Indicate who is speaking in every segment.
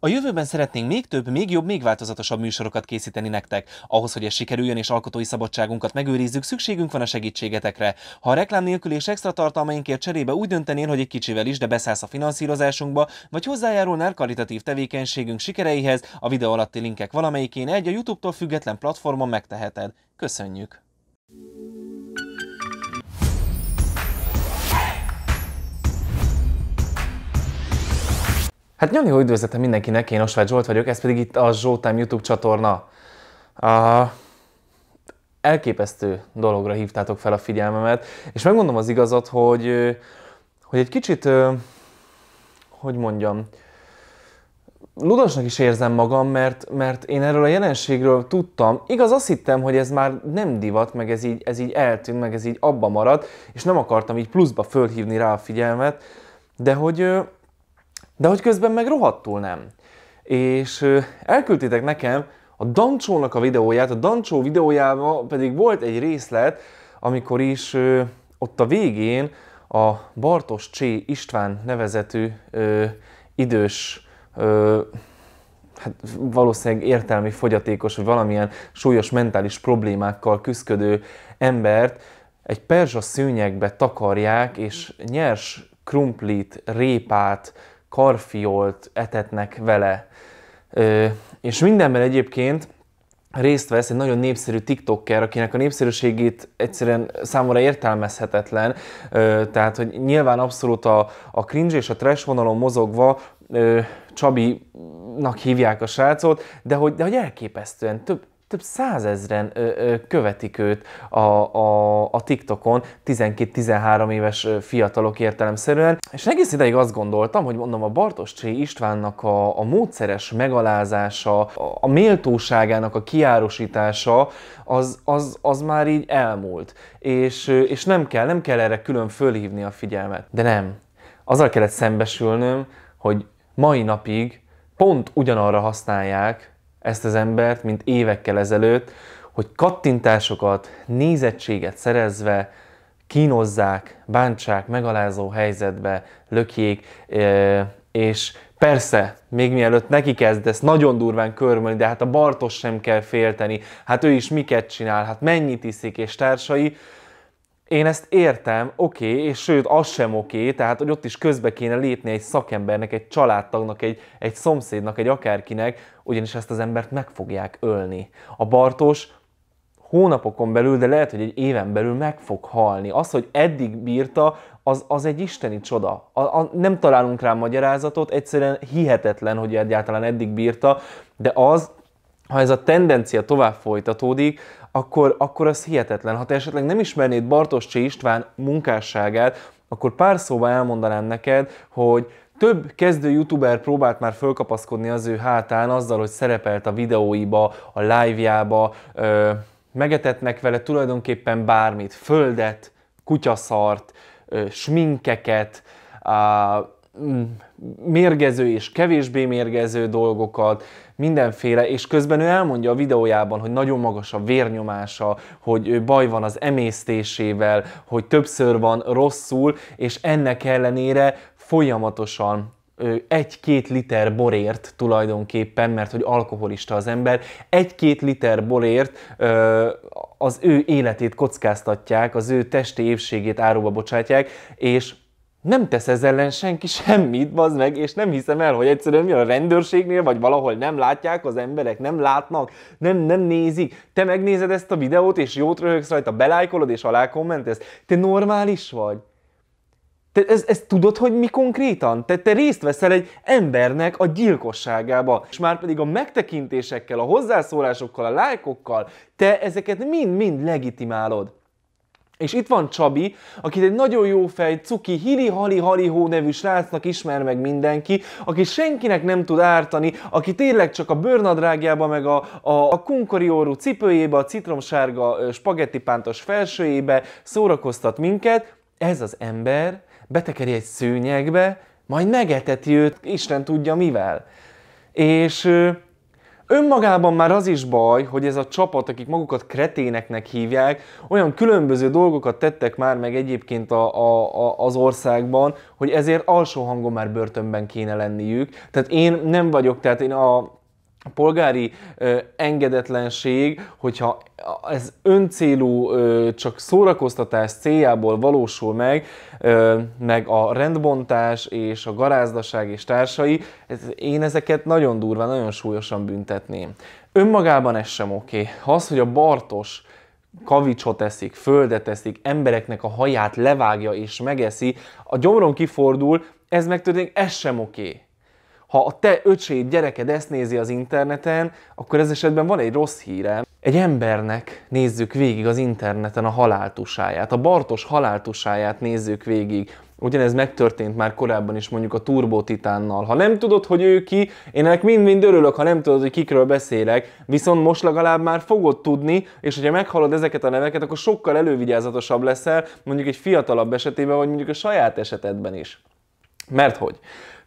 Speaker 1: A jövőben szeretnénk még több, még jobb, még változatosabb műsorokat készíteni nektek. Ahhoz, hogy ez sikerüljön és alkotói szabadságunkat megőrizzük, szükségünk van a segítségetekre. Ha a reklám nélkül és extra tartalmainkért cserébe úgy döntenél, hogy egy kicsivel is, de beszállsz a finanszírozásunkba, vagy hozzájárulnál karitatív tevékenységünk sikereihez, a videó alatti linkek valamelyikén egy a YouTube-tól független platformon megteheted. Köszönjük! Hát Jani, hogy üdvözletem mindenkinek, én Osvágy Zsolt vagyok, ez pedig itt a Zsoltám YouTube csatorna. A elképesztő dologra hívtátok fel a figyelmemet, és megmondom az igazat, hogy, hogy egy kicsit, hogy mondjam, ludosnak is érzem magam, mert, mert én erről a jelenségről tudtam. Igaz, azt hittem, hogy ez már nem divat, meg ez így, ez így eltűnt, meg ez így abba maradt, és nem akartam így pluszba fölhívni rá a figyelmet, de hogy de hogy közben meg rohadtul nem. És elküldtétek nekem a Dancsónak a videóját, a Dancsó videójában pedig volt egy részlet, amikor is ott a végén a Bartos Csé István nevezetű ö, idős, ö, hát valószínűleg értelmi fogyatékos, vagy valamilyen súlyos mentális problémákkal küzdködő embert egy perzsa szűnyegbe takarják, és nyers krumplit, répát, karfiolt, etetnek vele. Ö, és mindenben egyébként részt vesz egy nagyon népszerű TikToker, akinek a népszerűségét egyszerűen számomra értelmezhetetlen, ö, tehát hogy nyilván abszolút a, a cringe és a trash vonalon mozogva ö, nak hívják a srácot, de hogy, de hogy elképesztően több több százezren ö, ö, követik őt a, a, a TikTokon, 12-13 éves fiatalok értelemszerűen, és egész ideig azt gondoltam, hogy mondom, a Bartos Csé Istvánnak a, a módszeres megalázása, a, a méltóságának a kiárosítása, az, az, az már így elmúlt, és, és nem kell, nem kell erre külön fölhívni a figyelmet. De nem. Azzal kellett szembesülnöm, hogy mai napig pont ugyanarra használják ezt az embert, mint évekkel ezelőtt, hogy kattintásokat, nézettséget szerezve kínozzák, bántsák, megalázó helyzetbe lökjék, és persze, még mielőtt neki kezdesz nagyon durván körmölni, de hát a Bartos sem kell félteni, hát ő is miket csinál, hát mennyit iszik és társai, én ezt értem, oké, okay, és sőt, az sem oké, okay, tehát hogy ott is közbe kéne lépni egy szakembernek, egy családtagnak, egy, egy szomszédnak, egy akárkinek, ugyanis ezt az embert meg fogják ölni. A Bartos hónapokon belül, de lehet, hogy egy éven belül meg fog halni. Az, hogy eddig bírta, az, az egy isteni csoda. A, a, nem találunk rá magyarázatot, egyszerűen hihetetlen, hogy egyáltalán eddig bírta, de az, ha ez a tendencia tovább folytatódik, akkor, akkor az hihetetlen. Ha te esetleg nem ismernéd Bartos Cseh István munkásságát, akkor pár szóval elmondanám neked, hogy több kezdő youtuber próbált már fölkapaszkodni az ő hátán azzal, hogy szerepelt a videóiba, a live-jába, ö, megetetnek vele tulajdonképpen bármit, földet, kutyaszart, ö, sminkeket, a, mérgező és kevésbé mérgező dolgokat, mindenféle, és közben ő elmondja a videójában, hogy nagyon magas a vérnyomása, hogy baj van az emésztésével, hogy többször van rosszul, és ennek ellenére folyamatosan egy-két liter borért tulajdonképpen, mert hogy alkoholista az ember, egy-két liter borért az ő életét kockáztatják, az ő testi évségét áróba bocsátják, és nem tesz ez ellen senki semmit, bazd meg, és nem hiszem el, hogy egyszerűen mi a rendőrségnél, vagy valahol nem látják az emberek, nem látnak, nem, nem nézik. Te megnézed ezt a videót, és jót röhögsz rajta, belájkolod, és alá kommentesz. Te normális vagy? Te ez, ez tudod, hogy mi konkrétan? Te, te részt veszel egy embernek a gyilkosságába, és már pedig a megtekintésekkel, a hozzászólásokkal, a lájkokkal, te ezeket mind-mind legitimálod. És itt van Csabi, akit egy nagyon jó fej, cuki, hili hali hali hó nevű srácnak ismer meg mindenki, aki senkinek nem tud ártani, aki tényleg csak a bőrnadrágjába, meg a, a, a kunkorióru cipőjébe, a citromsárga spagetti pántos felsőjébe szórakoztat minket. Ez az ember betekeri egy szőnyegbe, majd megeteti őt, Isten tudja mivel. És Önmagában már az is baj, hogy ez a csapat, akik magukat kreténeknek hívják, olyan különböző dolgokat tettek már meg egyébként a, a, a, az országban, hogy ezért alsó hangon már börtönben kéne lenniük. Tehát én nem vagyok, tehát én a, a polgári ö, engedetlenség, hogyha ez öncélú, ö, csak szórakoztatás céljából valósul meg, ö, meg a rendbontás és a garázdaság és társai, ez, én ezeket nagyon durva, nagyon súlyosan büntetném. Önmagában ez sem oké. Okay. Az, hogy a Bartos kavicsot eszik, földet eszik, embereknek a haját levágja és megeszi, a gyomron kifordul, ez megtörténik, ez sem oké. Okay ha a te öcséd gyereked ezt nézi az interneten, akkor ez esetben van egy rossz hírem. Egy embernek nézzük végig az interneten a haláltusáját, a Bartos haláltusáját nézzük végig. Ugyanez megtörtént már korábban is mondjuk a Turbo Titánnal. Ha nem tudod, hogy ő ki, én ennek mind-mind örülök, ha nem tudod, hogy kikről beszélek, viszont most legalább már fogod tudni, és hogyha meghalod ezeket a neveket, akkor sokkal elővigyázatosabb leszel, mondjuk egy fiatalabb esetében, vagy mondjuk a saját esetedben is. Mert hogy?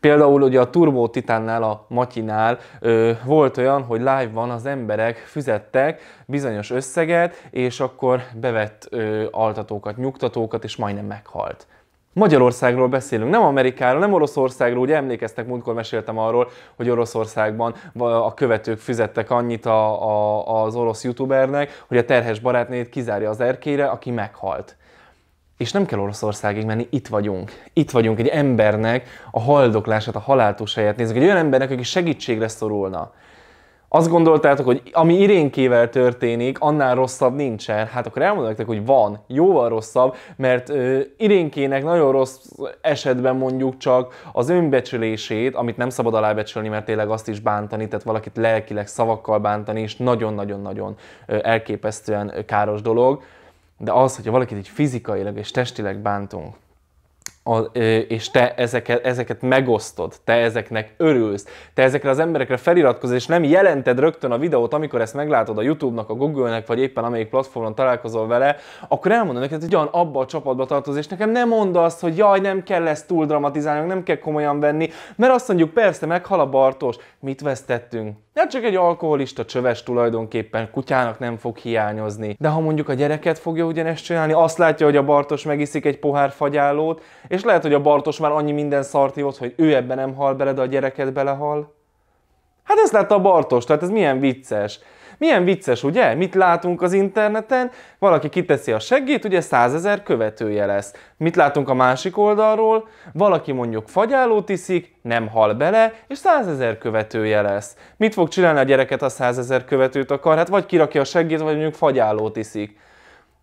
Speaker 1: Például ugye a Turbo Titánnál, a Matyinál ö, volt olyan, hogy live van az emberek fizettek bizonyos összeget, és akkor bevett ö, altatókat, nyugtatókat, és majdnem meghalt. Magyarországról beszélünk, nem Amerikáról, nem Oroszországról. Ugye emlékeztek, múltkor meséltem arról, hogy Oroszországban a követők fizettek annyit a, a, az orosz youtubernek, hogy a terhes barátnét kizárja az erkére, aki meghalt és nem kell Oroszországig menni, itt vagyunk. Itt vagyunk egy embernek a haldoklását, a haláltósáját nézzük, egy olyan embernek, aki segítségre szorulna. Azt gondoltátok, hogy ami irénkével történik, annál rosszabb nincsen. Hát akkor elmondom nektek, hogy van, jóval rosszabb, mert ö, irénkének nagyon rossz esetben mondjuk csak az önbecsülését, amit nem szabad alábecsülni, mert tényleg azt is bántani, tehát valakit lelkileg szavakkal bántani, és nagyon-nagyon-nagyon elképesztően káros dolog de az, hogyha valakit így fizikailag és testileg bántunk, a, és te ezeket, ezeket megosztod, te ezeknek örülsz, te ezekre az emberekre feliratkozol, és nem jelented rögtön a videót, amikor ezt meglátod a YouTube-nak, a Google-nek, vagy éppen amelyik platformon találkozol vele, akkor elmondod neked, hogy olyan abba a csapatba tartoz, és nekem nem mondd azt, hogy jaj, nem kell ezt túl dramatizálni, nem kell komolyan venni, mert azt mondjuk, persze, meghal a Bartos, mit vesztettünk? Nem hát csak egy alkoholista csöves tulajdonképpen, kutyának nem fog hiányozni. De ha mondjuk a gyereket fogja ugyanezt csinálni, azt látja, hogy a Bartos megiszik egy pohár fagyálót, és lehet, hogy a Bartos már annyi minden szart hívott, hogy ő ebben nem hal bele, de a gyereket belehal. Hát ez lett a Bartos, tehát ez milyen vicces. Milyen vicces, ugye? Mit látunk az interneten? Valaki kiteszi a seggét, ugye 100 követője lesz. Mit látunk a másik oldalról? Valaki mondjuk fagyálót iszik, nem hal bele, és 100 követője lesz. Mit fog csinálni a gyereket, a 100 követőt akar? Hát vagy kirakja a seggét, vagy mondjuk fagyálót iszik.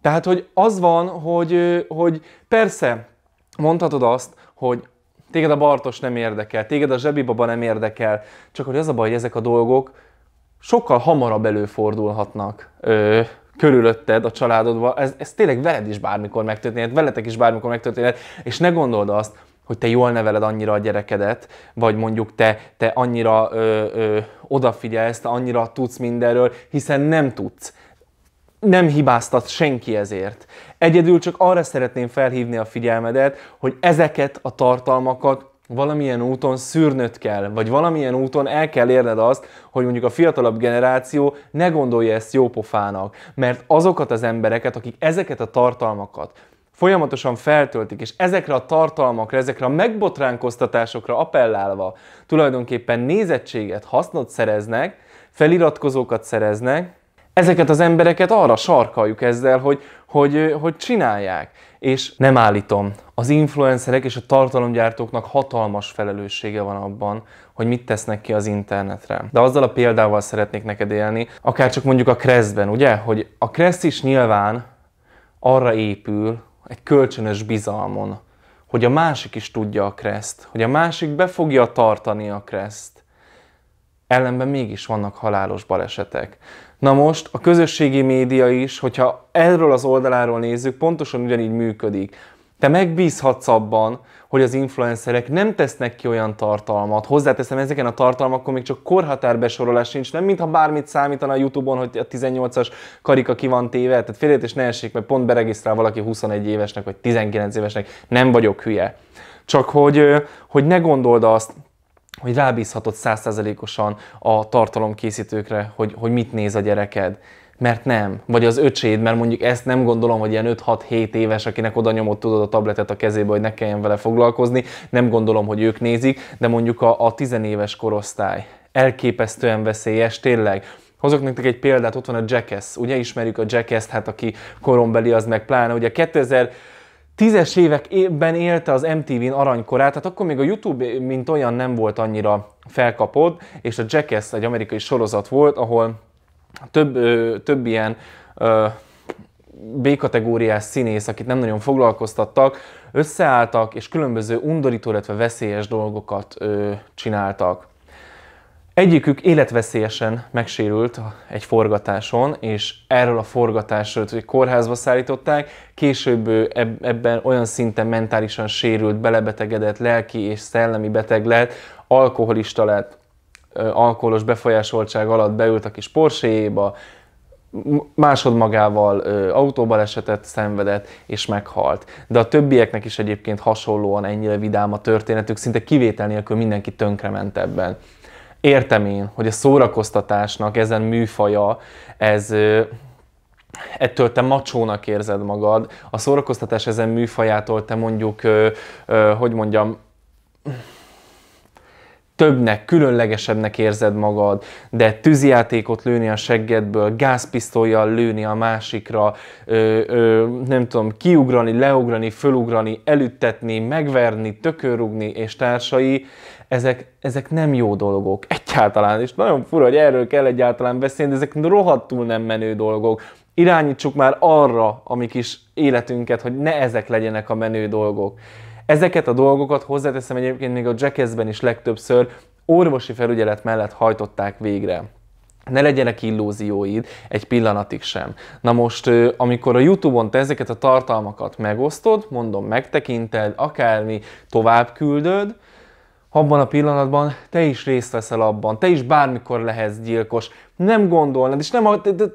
Speaker 1: Tehát, hogy az van, hogy, hogy persze, mondhatod azt, hogy téged a Bartos nem érdekel, téged a zsebibaba nem érdekel, csak hogy az a baj, hogy ezek a dolgok sokkal hamarabb előfordulhatnak ö, körülötted, a családodban. Ez, ez tényleg veled is bármikor megtörténhet, veletek is bármikor megtörténhet, és ne gondold azt, hogy te jól neveled annyira a gyerekedet, vagy mondjuk te, te annyira ö, ö, odafigyelsz, te annyira tudsz mindenről, hiszen nem tudsz nem hibáztat senki ezért. Egyedül csak arra szeretném felhívni a figyelmedet, hogy ezeket a tartalmakat valamilyen úton szűrnöd kell, vagy valamilyen úton el kell érned azt, hogy mondjuk a fiatalabb generáció ne gondolja ezt jópofának, mert azokat az embereket, akik ezeket a tartalmakat folyamatosan feltöltik, és ezekre a tartalmakra, ezekre a megbotránkoztatásokra appellálva tulajdonképpen nézettséget, hasznot szereznek, feliratkozókat szereznek, ezeket az embereket arra sarkaljuk ezzel, hogy, hogy, hogy csinálják. És nem állítom, az influencerek és a tartalomgyártóknak hatalmas felelőssége van abban, hogy mit tesznek ki az internetre. De azzal a példával szeretnék neked élni, akár csak mondjuk a Crestben, ugye? Hogy a Crest is nyilván arra épül, egy kölcsönös bizalmon, hogy a másik is tudja a Crest, hogy a másik be fogja tartani a Crest. Ellenben mégis vannak halálos balesetek. Na most a közösségi média is, hogyha erről az oldaláról nézzük, pontosan ugyanígy működik. Te megbízhatsz abban, hogy az influencerek nem tesznek ki olyan tartalmat. Hozzáteszem, ezeken a tartalmakon még csak korhatárbesorolás nincs, nem mintha bármit számítana a Youtube-on, hogy a 18-as karika ki van téve, tehát félét és ne essék, mert pont beregisztrál valaki 21 évesnek vagy 19 évesnek, nem vagyok hülye. Csak hogy, hogy ne gondold azt, hogy rábízhatod százszázalékosan a tartalomkészítőkre, hogy, hogy mit néz a gyereked mert nem, vagy az öcséd, mert mondjuk ezt nem gondolom, hogy ilyen 5-6-7 éves, akinek oda nyomott tudod a tabletet a kezébe, hogy ne kelljen vele foglalkozni, nem gondolom, hogy ők nézik, de mondjuk a, a tizenéves korosztály elképesztően veszélyes, tényleg. Hozok nektek egy példát, ott van a Jackass, ugye ismerjük a Jackass-t, hát aki korombeli, az meg pláne, ugye 2000 Tízes években élte az MTV-n aranykorát, tehát akkor még a YouTube mint olyan nem volt annyira felkapott, és a Jackass egy amerikai sorozat volt, ahol több, ö, több ilyen ö, B-kategóriás színész, akit nem nagyon foglalkoztattak, összeálltak, és különböző undorító, illetve veszélyes dolgokat ö, csináltak. Egyikük életveszélyesen megsérült egy forgatáson, és erről a forgatásról, hogy kórházba szállították, később ebben olyan szinten mentálisan sérült, belebetegedett, lelki és szellemi beteg lett, alkoholista lett, alkoholos befolyásoltság alatt beült a kis porséjéba, jéba másodmagával autóbalesetet szenvedett és meghalt. De a többieknek is egyébként hasonlóan ennyire vidám a történetük, szinte kivétel nélkül mindenki tönkrement ebben értem én, hogy a szórakoztatásnak ezen műfaja, ez ettől te macsónak érzed magad, a szórakoztatás ezen műfajától te mondjuk, hogy mondjam, többnek, különlegesebbnek érzed magad, de tűzijátékot lőni a seggedből, gázpisztolyjal lőni a másikra, ö, ö, nem tudom, kiugrani, leugrani, fölugrani, elüttetni, megverni, tökörugni és társai, ezek, ezek nem jó dolgok. Egyáltalán, és nagyon fura, hogy erről kell egyáltalán beszélni, de ezek rohadtul nem menő dolgok. Irányítsuk már arra a mi kis életünket, hogy ne ezek legyenek a menő dolgok. Ezeket a dolgokat hozzáteszem egyébként még a Jackass-ben is legtöbbször orvosi felügyelet mellett hajtották végre. Ne legyenek illúzióid egy pillanatig sem. Na most, amikor a Youtube-on te ezeket a tartalmakat megosztod, mondom, megtekinted, akármi, tovább küldöd, abban a pillanatban te is részt veszel abban, te is bármikor lehetsz gyilkos. Nem gondolnád, és nem,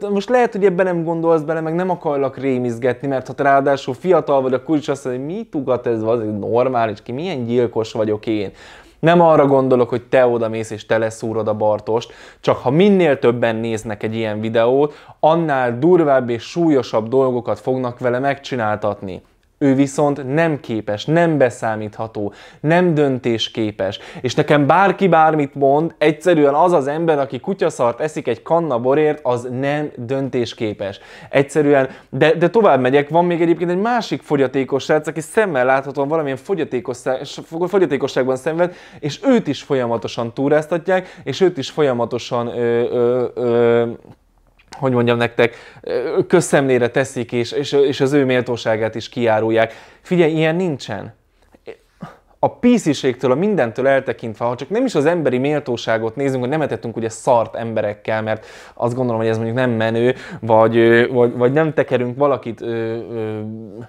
Speaker 1: most lehet, hogy ebben nem gondolsz bele, meg nem akarlak rémizgetni, mert ha te ráadásul fiatal vagy, akkor is azt mondja, hogy mi tugat ez, az normális, ki milyen gyilkos vagyok én. Nem arra gondolok, hogy te oda mész és te leszúrod a Bartost, csak ha minél többen néznek egy ilyen videót, annál durvább és súlyosabb dolgokat fognak vele megcsináltatni. Ő viszont nem képes, nem beszámítható, nem döntésképes. És nekem bárki bármit mond, egyszerűen az az ember, aki kutyaszart eszik egy kanna borért, az nem döntésképes. Egyszerűen, de, de tovább megyek, van még egyébként egy másik fogyatékos srác, aki szemmel láthatóan valamilyen fogyatékosság, fogyatékosságban szenved, és őt is folyamatosan túráztatják, és őt is folyamatosan ö, ö, ö, hogy mondjam nektek, közszemlére teszik, és, és, és az ő méltóságát is kiárulják. Figyelj, ilyen nincsen a písziségtől, a mindentől eltekintve, ha csak nem is az emberi méltóságot nézünk, hogy nem etettünk ugye szart emberekkel, mert azt gondolom, hogy ez mondjuk nem menő, vagy, vagy, vagy nem tekerünk valakit ö, ö,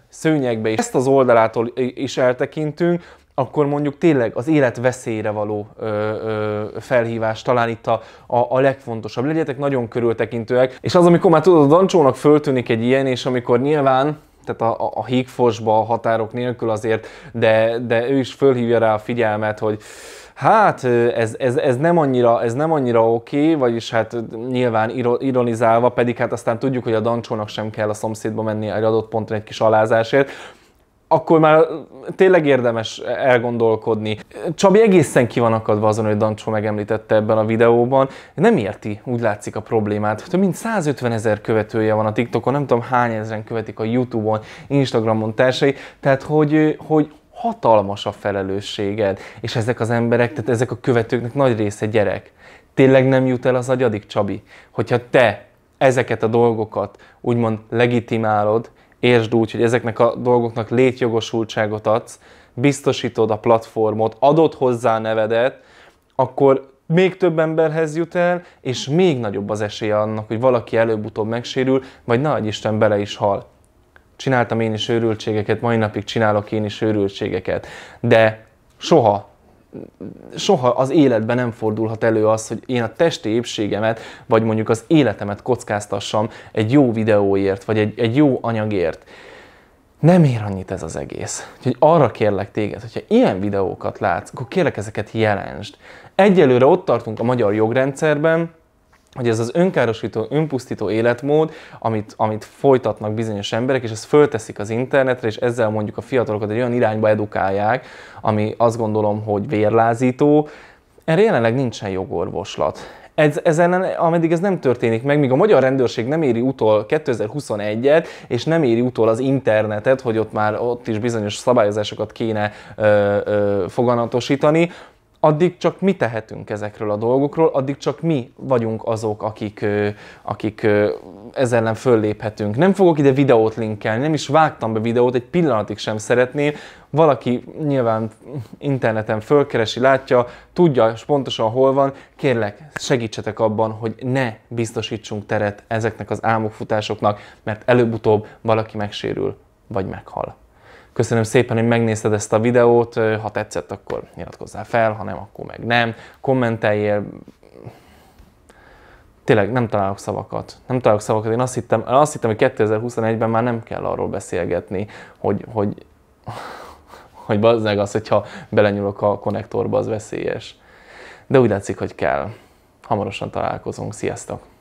Speaker 1: szőnyegbe, és ezt az oldalától is eltekintünk, akkor mondjuk tényleg az élet veszélyre való ö, ö, felhívás talán itt a, a, a legfontosabb. Legyetek nagyon körültekintőek. És az, amikor már tudod, a Dancsónak föltűnik egy ilyen, és amikor nyilván tehát a, a, a hígfosba, a határok nélkül azért, de, de ő is fölhívja rá a figyelmet, hogy Hát ez, ez, ez, nem annyira, ez nem annyira oké, okay, vagyis hát nyilván ironizálva, pedig hát aztán tudjuk, hogy a Dancsónak sem kell a szomszédba menni egy adott ponton egy kis alázásért, akkor már tényleg érdemes elgondolkodni. Csabi egészen ki van akadva azon, hogy Dancsó megemlítette ebben a videóban. Nem érti, úgy látszik a problémát. Több mint 150 ezer követője van a TikTokon, nem tudom hány ezeren követik a YouTube-on, Instagramon társai, tehát hogy, hogy hatalmas a felelősséged, és ezek az emberek, tehát ezek a követőknek nagy része gyerek. Tényleg nem jut el az agyadik, Csabi, hogyha te ezeket a dolgokat úgymond legitimálod, értsd úgy, hogy ezeknek a dolgoknak létjogosultságot adsz, biztosítod a platformot, adod hozzá a nevedet, akkor még több emberhez jut el, és még nagyobb az esélye annak, hogy valaki előbb-utóbb megsérül, vagy nagy Isten bele is hal. Csináltam én is őrültségeket, mai napig csinálok én is őrültségeket, de soha soha az életben nem fordulhat elő az, hogy én a testi épségemet, vagy mondjuk az életemet kockáztassam egy jó videóért, vagy egy, egy jó anyagért. Nem ér annyit ez az egész. Úgyhogy arra kérlek téged, hogyha ilyen videókat látsz, akkor kérlek ezeket jelensd. Egyelőre ott tartunk a magyar jogrendszerben, hogy ez az önkárosító, önpusztító életmód, amit, amit folytatnak bizonyos emberek, és ezt fölteszik az internetre, és ezzel mondjuk a fiatalokat egy olyan irányba edukálják, ami azt gondolom, hogy vérlázító, erre jelenleg nincsen jogorvoslat. Ez, ez ellen, ameddig ez nem történik meg, míg a magyar rendőrség nem éri utol 2021-et, és nem éri utol az internetet, hogy ott már ott is bizonyos szabályozásokat kéne ö, ö, foganatosítani, addig csak mi tehetünk ezekről a dolgokról, addig csak mi vagyunk azok, akik, akik ezzel ellen fölléphetünk. Nem fogok ide videót linkelni, nem is vágtam be videót, egy pillanatig sem szeretném. Valaki nyilván interneten fölkeresi, látja, tudja pontosan hol van. Kérlek, segítsetek abban, hogy ne biztosítsunk teret ezeknek az álmokfutásoknak, mert előbb-utóbb valaki megsérül, vagy meghal. Köszönöm szépen, hogy megnézted ezt a videót, ha tetszett, akkor nyilatkozzál fel, ha nem, akkor meg nem. Kommenteljél, tényleg nem találok szavakat. Nem találok szavakat. Én azt hittem, azt hittem hogy 2021-ben már nem kell arról beszélgetni, hogy, hogy, hogy bazdmeg az, hogyha belenyúlok a konnektorba, az veszélyes. De úgy látszik, hogy kell. Hamarosan találkozunk. Sziasztok!